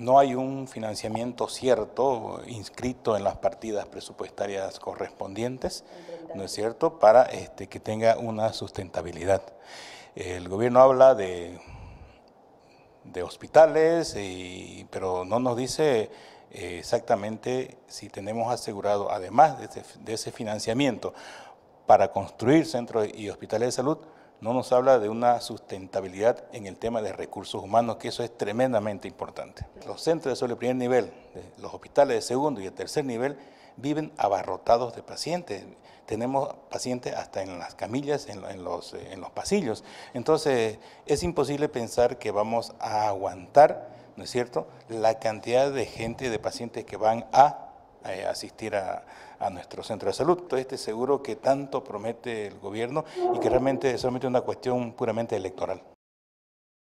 no hay un financiamiento cierto inscrito en las partidas presupuestarias correspondientes, ¿no es cierto?, para este, que tenga una sustentabilidad. El gobierno habla de, de hospitales, pero no nos dice eh, exactamente si tenemos asegurado, además de ese financiamiento, para construir centros y hospitales de salud, no nos habla de una sustentabilidad en el tema de recursos humanos, que eso es tremendamente importante. Los centros de salud de primer nivel, los hospitales de segundo y de tercer nivel, viven abarrotados de pacientes. Tenemos pacientes hasta en las camillas, eh, en los pasillos. Entonces, es imposible pensar que vamos a aguantar, ¿no es cierto?, la cantidad de gente, de pacientes que van a eh, asistir a, a, nuestro centro de salud. Todo este seguro que tanto promete el gobierno y que realmente es solamente una cuestión puramente electoral.